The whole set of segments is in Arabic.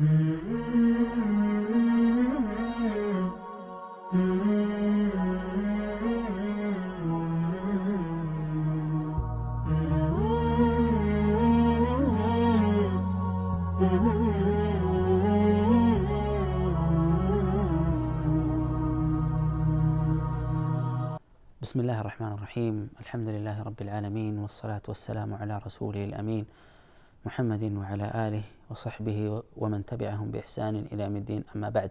بسم الله الرحمن الرحيم الحمد لله رب العالمين والصلاة والسلام على رسوله الأمين محمد وعلى آله وصحبه ومن تبعهم بإحسان إلى يوم الدين أما بعد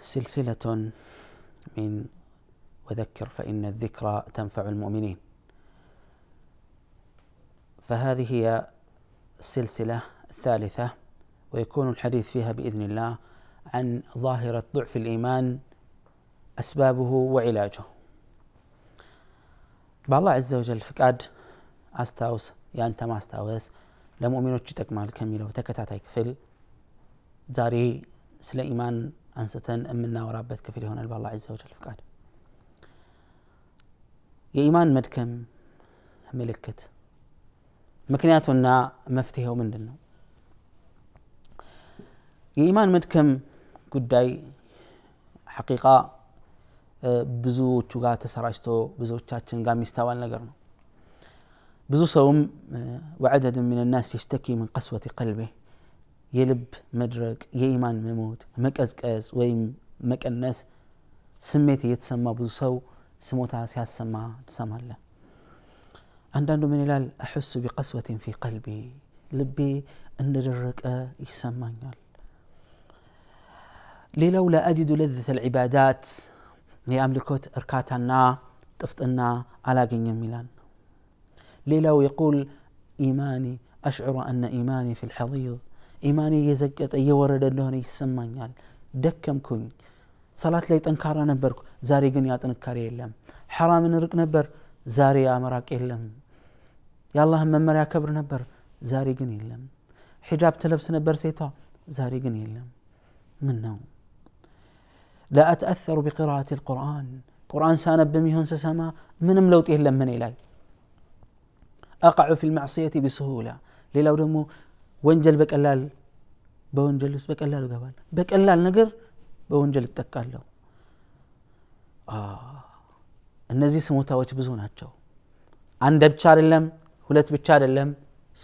سلسلة من وذكر فإن الذكرى تنفع المؤمنين فهذه هي السلسلة الثالثة ويكون الحديث فيها بإذن الله عن ظاهرة ضعف الإيمان أسبابه وعلاجه بالله عز وجل فكاد أستاوس የአንተ ማስታወስ ለሙእሚኖች ይጠቅማል ከሚለው ተከታታይ ክፍል ዛሬ ስለ ኢማን አንስተን የምናወራበት ክፍል ይሆናል በአላህ ዘ ወጀል ፍቃድ የኢማን መድከም ምልክት ምክንያቱና መፍትሄው ምንድን ነው የኢማን መድከም ጉዳይ ሐቂቃ ብዙዎቹ ጋር ተሰራጭቶ ብዙዎቻችን ጋር የሚስተዋል ነገር ነው بزو صوم آه، وعدد من الناس يشتكي من قسوة قلبه يلب مدرك ييمان مموت أزكاز ويم مك الناس سميتي يتسمى بزو صو سموتها سيسمى تسمى له عندنا من الال أحس بقسوة في قلبي لبي أن درك يسمى ليلو لا أجد لذة العبادات لأملكوت أركاتنا طفتنا على جنيا ميلان ليلى ويقول إيماني أشعر أن إيماني في الحضيض إيماني يزقت أي ورد اللون يسمعني دكم كن صلاة ليت أنكارا نبرك زاري قنيات أنكار يلم حرام نرك نبر زاري أمرك يلم يا الله من مريا كبر نبر زاري قن يلم حجاب تلبس نبر سيطا زاري قن يلم من نوم لا أتأثر بقراءة القرآن قرآن سانب بميهن سسما من ملوت يلم من إلي አቃዑ ፊ ልማዕስየት ቢስሁላ ሌላው ደግሞ ወንጀል በቀላል በወንጀል ውስጥ በቀላሉ እገባለሁ በቀላል ነገር በወንጀል እጠቃለሁ እነዚህ ስሞታዎች ብዙ ናቸው አንድ ብቻ አይደለም ሁለት ብቻ አይደለም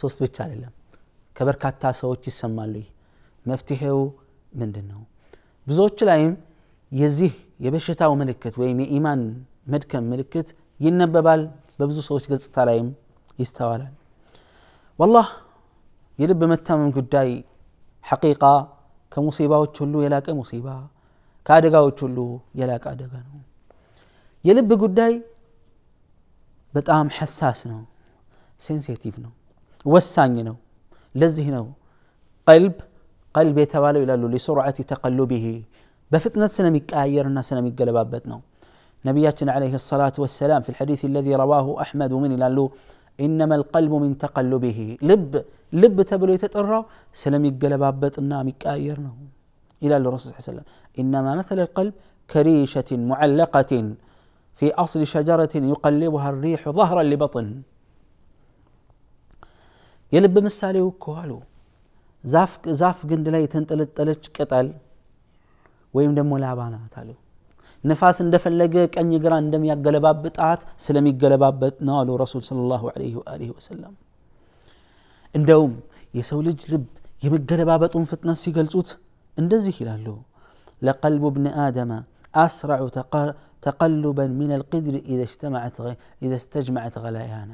ሶስት ብቻ አይደለም ከበርካታ ሰዎች ይሰማሉ ይህ መፍትሄው ምንድን ነው ብዙዎች ላይም የዚህ የበሽታው ምልክት ወይም የኢማን መድከም ምልክት ይነበባል በብዙ ሰዎች ገጽታ ላይም ይስተዋላል ወላህ የልብ መታመም ጉዳይ ሐቂቃ ከሙሲባዎች ሁሉ የላቀ ሙሲባ ከአደጋዎች ሁሉ የላቀ አደጋ ነው የልብ ጉዳይ በጣም ሐሳስ ነው ሴንሲቲቭ ነው ወሳኝ ነው ለዚህ ነው ቀልብ ቀልብ የተባለው ይላሉ ሊሱርዓቲ ተቀሉቢሂ በፍጥነት ስለሚቀያየርና ስለሚገለባበጥ ነው ነቢያችን አለህ ሰላቱ ወሰላም ፊ ልሐዲት ለዚ ረዋሁ አሕመድ ምን ይላሉ إنما القلب من تقلبه لب لب تبلو يتطرى سلام يقلب أبطنا مكايرنا إلى الرسول صلى الله عليه وسلم إنما مثل القلب كريشة معلقة في أصل شجرة يقلبها الريح ظهرا لبطن يلب مثالي وكوالو زاف زاف قند لا يتنطلت تلج قتل لابانا تالو ንፋስ እንደፈለገ ቀኝ ግራ እንደሚያገለባብጣት ስለሚገለባበጥ ነው አሉ ረሱል ስለ ላሁ ለ ወሰለም እንደውም የሰው ልጅ ልብ የመገለባበጡን ፍጥነት ሲገልጹት እንደዚህ ይላሉ ለቀልቡ ብን አደመ አስራዑ ተቀልበን ምን አልቅድር ኢዘ እስተጅመዐት ገላያና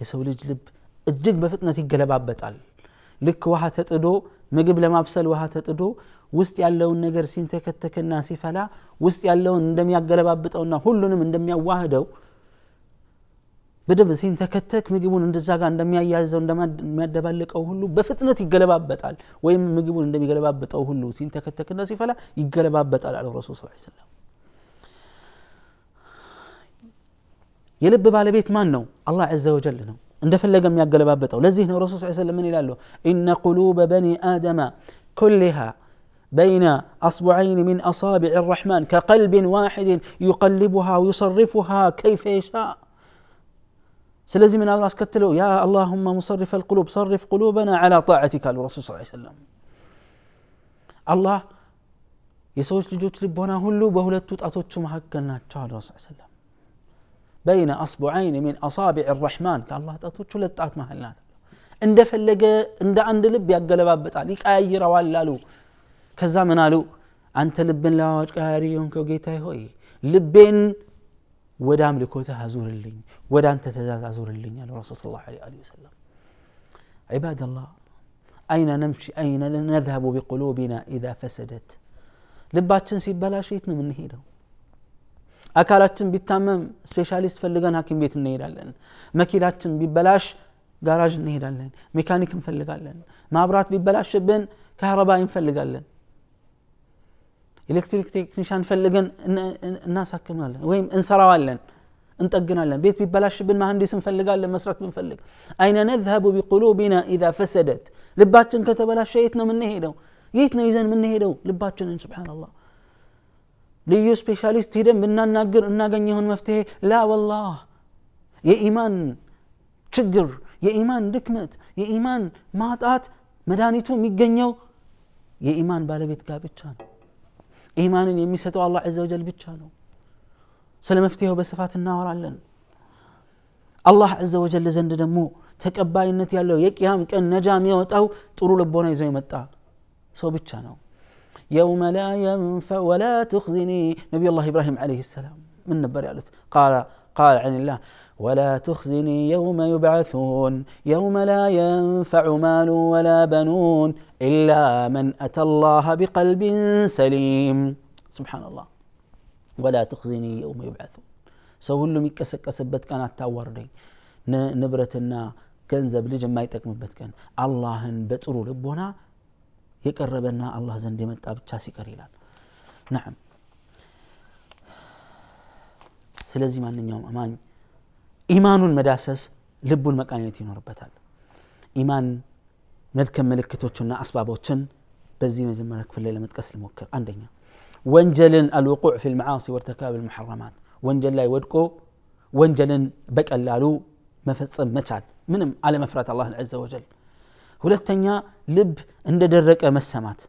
የሰው ልጅ ልብ እጅግ በፍጥነት ይገለባበጣል ልክ ውሃ ተጥዶ ምግብ ለማብሰል ውሃ ተጥዶ ውስጥ ያለውን ነገር ሲንተከተክና ሲፈላ ውስጥ ያለውን እንደሚያገለባብጠውና ሁሉንም እንደሚያዋህደው በደንብ ሲንተከተክ ምግቡን እንደዛ ጋር እንደሚያያይዘው እንደሚያደባልቀው ሁሉ በፍጥነት ይገለባበጣል ወይም ምግቡን እንደሚገለባበጠው ሁሉ ሲንተከተክና ሲፈላ ይገለባበጣል አለው ረሱል ስ ሰለም የልብ ባለቤት ማን ነው አላህ ዘ ወጀል ነው እንደፈለገ የሚያገለባበጠው ለዚህ ነው ረሱል ስ ሰለም ይላሉ ኢነ ቁሉበ በኒ አደማ ኩሊሃ بين أصبعين من أصابع الرحمن كقلب واحد يقلبها ويصرفها كيف يشاء سلزم من الناس كتلوا يا اللهم مصرف القلوب صرف قلوبنا على طاعتك الرسول صلى الله عليه وسلم الله يسوي لجوت لبنا هلو بهلا تطأتو تشمهكنا الرسول صلى الله عليه وسلم بين أصبعين من أصابع الرحمن كالله تطأتو تشلت تأت مهلنا اندفل لقى اندى عند لب يقلبا بتالي كاي روال لالو ከዛ ምን አሉ አንተ ልብን ለአዋጅ ቀያሪ የሆንከው ጌታ ሆይ ልቤን ወደ አምልኮትህ አዙርልኝ ወደ አንተ ትእዛዝ አዙርልኝ አለ ረሱል ስለ ላሁ ወሰለም عباد الله أين نمشي أين نذهب بقلوبنا إذا فسدت ልባችን ሲበላሽ የት ነው የምንሄደው አካላችን ቢታመም ስፔሻሊስት ፈልገን ሀኪም ቤት እንሄዳለን መኪናችን ቢበላሽ ጋራዥ እንሄዳለን ሜካኒክ እንፈልጋለን ማብራት ቢበላሽብን ከህረባ እንፈልጋለን ኤሌክትሪክ ቴክኒሽያን ፈልገን እናሳክማለን ወይም እንሰራዋለን እንጠግናለን ቤት ቢበላሽብን መሀንዲስ እንፈልጋለን መስራት ብንፈልግ አይነ ነዝሀቡ ቢቁሉቢና ኢዛ ፈሰደት ልባችን ከተበላሸ የት ነው የምንሄደው የት ነው ይዘን የምንሄደው ልባችንን ስብናላህ ልዩ ስፔሻሊስት ሄደን ብናናግር እናገኝ ይሆን መፍትሄ ላ ወላህ የኢማን ችግር የኢማን ድክመት የኢማን ማጣት መድኃኒቱ የሚገኘው የኢማን ባለቤት ጋር ብቻ ነው إيمان يميسه الله عز وجل بيتشانو سلم افتيه بسفات النار علن الله عز وجل زند دمو تكباي النت يالو يكيام كن نجام يوتاو طرو لبونا يزوي متا سو بيتشانو يوم لا ينفع ولا تخزني نبي الله إبراهيم عليه السلام من نبر قال قال عن الله ولا تخزني يوم يبعثون يوم لا ينفع مال ولا بنون الا من اتى الله بقلب سليم سبحان الله ولا تخزني يوم يبعثون سو اللي ميكسك اسبت كانت تاورني نبرتنا كنزة بلجم ما يتكمبت كان الله بترو لبنا يقربنا الله زندي من تاب تشاسي نعم ስለዚህ ማንኛውም አማኝ ኢማኑን መዳሰስ ልቡን መቃኘት ይኖርበታል ኢማን መድከም ምልክቶችና አስባቦችን በዚህ መጀመሪያ ክፍል ላይ ለመጥቀስ ልሞክር አንደኛ ወንጀልን አልውቁዕ ፊ ልመዓሲ ወርተካብ ልመሐረማት ወንጀል ላይ ወድቆ ወንጀልን በቀላሉ መፈጸም መቻል ምንም አለመፍራት አላህን ዘ ወጀል ሁለተኛ ልብ እንደደረቀ መሰማት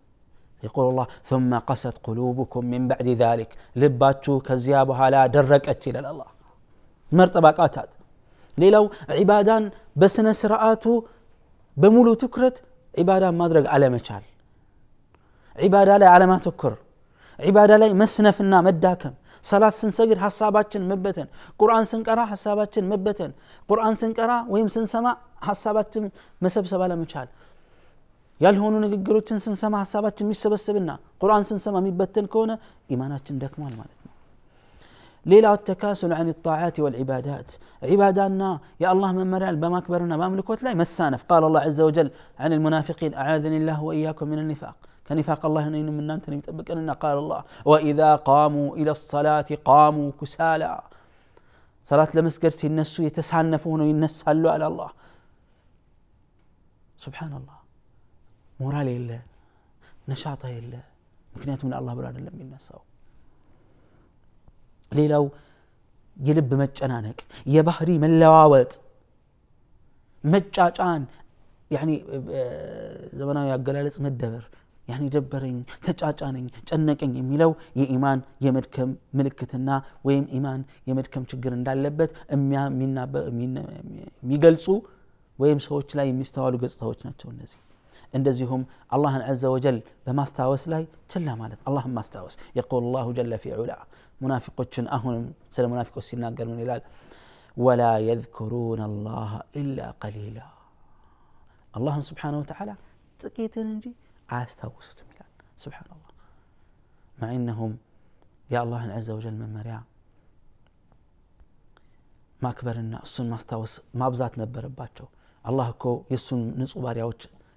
يقول الله ثم قست قلوبكم من بعد ذلك لباتو كزيابها لا درقت إلى الله مرتبة قاتات ليلو عبادا بس نسرعاته بمولو تكرت عبادة ما درق على مشال عبادة لا على ما تكر عبادة لا مسنفنا مداكم صلاة سنسجر حساباتشن مبتن قرآن سنقرا حساباتشن مبتن قرآن سنقرا ويمسن سماء حساباتشن مسبسب على مشال ያልሆኑ ንግግሮችን ስንሰማ ሀሳባችን የሚሰበሰብና ቁርአን ስንሰማ የሚበተን ከሆነ ኢማናችን ደክሟል ማለት ነው ሌላው ተካሱል አን ጣዓት ወልዕባዳት ዒባዳና የአላህ መመሪያን በማክበርና በአምልኮት ላይ መሳነፍ ቃል አላ ዘ ወጀል አን ልሙናፊቂን አዓዘኒ ላህ ወእያኩም ምን ኒፋቅ ከኒፋቅ አላ ነይንም እናንተን የሚጠብቀንና ቃል አላ ወኢዛ ቃሙ ኢለ ሰላት ቃሙ ኩሳላ ሰላት ለመስገድ ሲነሱ የተሳነፉ ሆነው ይነሳሉ አለ አላህ ስብሓን አላህ ሞራል የለ ነሻጣ የለ ምክንያቱም ለአላህ ብሎ አይደለም የሚነሳው ሌላው የልብ መጨናነቅ የባህሪ መለዋወጥ መጫጫን ዘመናዊ አገላለጽ መደበር ያኔ ደበረኝ ተጫጫነኝ ጨነቀኝ የሚለው የኢማን የመድከም ምልክትና ወይም ኢማን የመድከም ችግር እንዳለበት የሚገልጹ ወይም ሰዎች ላይ የሚስተዋሉ ገጽታዎች ናቸው እነዚህ اندزهم الله عز وجل استاوس لاي تلا مالت اللهم ما استاوس يقول الله جل في علا منافق تشن اهون سل منافق سينا قرون الال ولا يذكرون الله الا قليلا الله سبحانه وتعالى تكيت نجي عاستاوست ميلان سبحان الله مع انهم يا الله عز وجل من مريع ما كبرنا السن ما استاوس ما بزات نبر باتشو الله كو يسون نصوباريا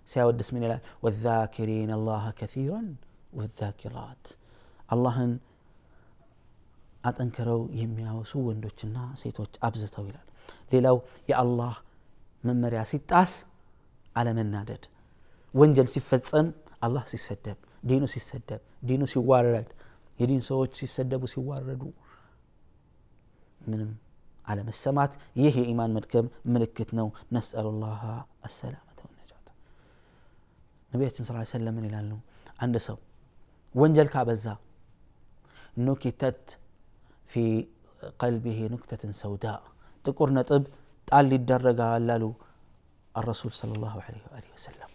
سيود من الله والذاكرين الله كثيرا والذاكرات الله أتنكروا يميا وسوين دوشنا سيتوش أبزة طويلة ليلو يا الله من مريا ستاس على من نادت وانجل سيفتسم الله سيسدب دينو سيسدب دينو سيوارد يدين سوتش سيسدب وسيواردو منم على السمات يهي إيمان مركم ملكتنا نسأل الله السلامة صلى الله ነቢያችን ስ ሰለም ምን ይላሉ አንድ ሰው ወንጀል ካበዛ ኑኪተት ፊ ቀልቢሄ ኑክተትን ሰውዳ ጥቁር ነጥብ ጣል ይደረጋል አሉ الرسول صلى الله عليه وآله وسلم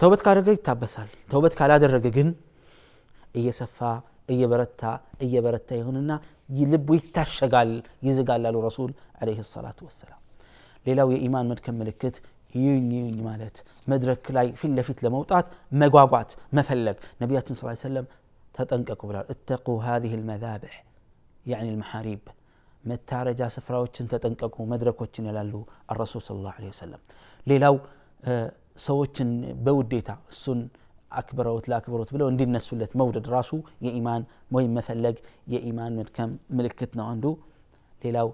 توبت كارجع تابسال توبت كلا درجة جن إيه سفا إيه برتا إيه برتا يهوننا يلب ويتشغل يزغل للرسول عليه الصلاة والسلام ليلا ويا إيمان متكمل كت ይዩኝ ይዩኝ ማለት መድረክ ላይ ፊት ለፊት ለመውጣት መጓጓት መፈለግ ነቢያችን ስ ሰለም ተጠንቀቁ ብላል እተቁ ሀዚህ ልመዛብሕ ያዕኒ ልመሓሪብ መታረጃ ስፍራዎችን ተጠንቀቁ መድረኮችን ይላሉ አረሱል ስለ ላሁ ወሰለም ሌላው ሰዎችን በውዴታ እሱን አክብረውት ለአክብሮት ብለው እንዲነሱለት መውደድ ራሱ የኢማን ወይም መፈለግ የኢማን መድከም ምልክት ነው አንዱ ሌላው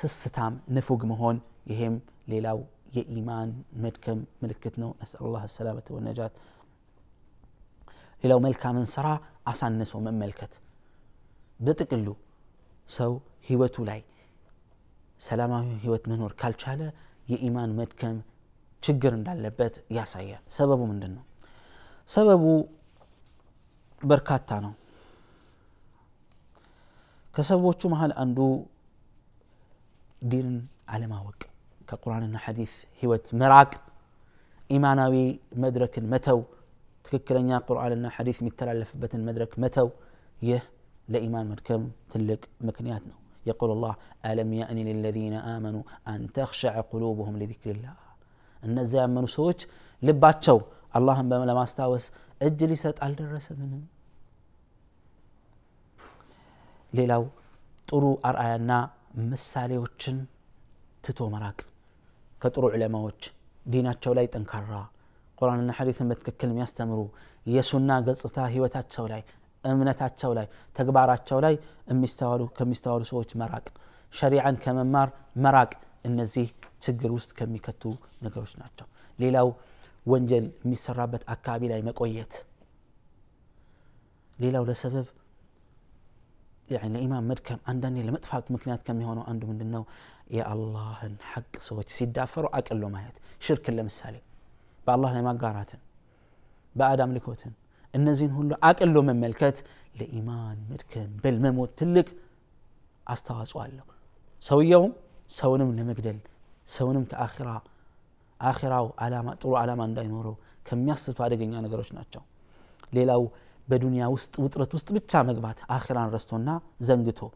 ስስታም ንፉግ መሆን ይሄም ሌላው የኢማን መድከም ምልክት ነው ነስአል ላ ሰላመት ወነጃት ሌላው መልካምን ስራ አሳንሶ መመልከት በጥቅሉ ሰው ህይወቱ ላይ ሰላማዊ ህይወት መኖር ካልቻለ የኢማን መድከም ችግር እንዳለበት ያሳያል ሰበቡ ምንድን ነው ሰበቡ በርካታ ነው ከሰዎቹ መሀል አንዱ ዲንን አለማወቅ ከቁርአንና ሐዲስ ህይወት መራቅ ኢማናዊ መድረክን መተው ትክክለኛ ቁርአንና ሐዲስ የሚተላለፍበትን መድረክ መተው ይህ ለኢማን መድከም ትልቅ ምክንያት ነው يقول الله ألم يأن للذين آمنوا أن تخشع قلوبهم لذكر الله እነዚያ ያመኑ ሰዎች ልባቸው አላህን ለማስታወስ እጅ ሊሰጥ አልደረሰምን ሌላው ጥሩ አርአያና ምሳሌዎችን ትቶ መራቅ كترو علماوش دينات شولاي تنكرا قرآن الحديث ما تككلم يستمرو يسونا قصتا أمنا شولاي أمنتا شولاي أم شولاي كم كميستاورو سوش مراك شريعا كممار مراك النزيه تقروست كمي كتو نقروش ناتو ليلو ونجل ميسرابت أكابي لاي مكويت ليلو لسبب يعني الإمام مركم عندني لما تفهمت مكنات كم يهونوا عندهم من النو يا الله حق سويت سيدافر وأكل ما هيت شرك اللي مسالي الله لما قاراتن بآدم لكوتن النزين هلو أكل له من ملكات لإيمان مركم بالمموت تلك أستوى سؤال سوي يوم سونم لمجدل سونم كآخرة آخرة وعلامة طول علامة عند نورو كم يصف هذا جنيا نقرش ليلو بدنيا وست وترت وست مغبات آخر عن رستونا زنجتو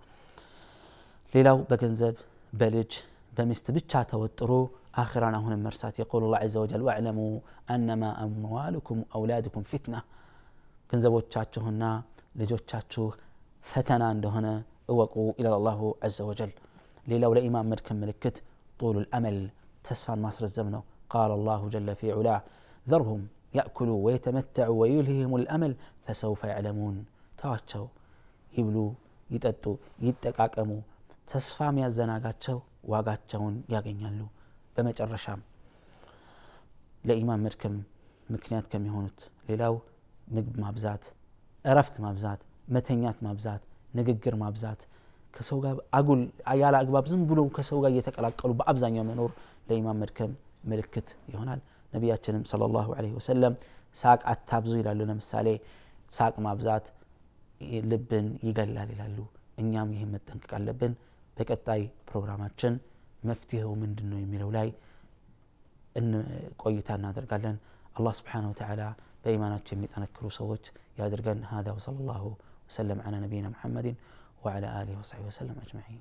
ليلو بجنزب بلج بمست بتشا توترو آخر عن هنا مرسات يقول الله عز وجل واعلموا أنما أموالكم أولادكم فتنة كنزبو تشاتشهن لجو تشاتشو فتنة هنا وقو إلى الله عز وجل ليلو لإمام مرك ملكت طول الأمل تسفان مصر الزمن قال الله جل في علاه ذرهم ያእኩሉ ወየተመተዑ ወዩልህህም ልአመል ፈሰውፈ ያዕለሙን ተዋቸው ይብሉ ይጠጡ ይጠቃቀሙ ተስፋ የሚያዘናጋቸው ዋጋቸውን ያገኛሉ በመጨረሻም ለኢማን መድከም ምክንያት ከሚሆኑት ሌላው ምግብ ማብዛት እረፍት ማብዛት መተኛት ማብዛት ንግግር ማብዛት ከሰው ጋር አጉል ያለ አግባብ ዝም ብሎ ከሰው ጋር እየተቀላቀሉ በአብዛኛው መኖር ለኢማን መድከም ምልክት ይሆናል ነቢያችንም ሰለላሁ ዐለይሂ ወሰለም ሳቅ አታብዙ ይላሉ ለምሳሌ ሳቅ ማብዛት ልብን ይገላል ይላሉ እኛም ይህን መጠንቀቅ አለብን በቀጣይ ፕሮግራማችን መፍትሄው ምንድን ነው የሚለው ላይ ቆይታ እናደርጋለን الله سبحانه وتعالى بإيماناتهم يتنكر سوت يادرقن هذا وصلى الله وسلم على نبينا محمد وعلى آله وصحبه وسلم أجمعين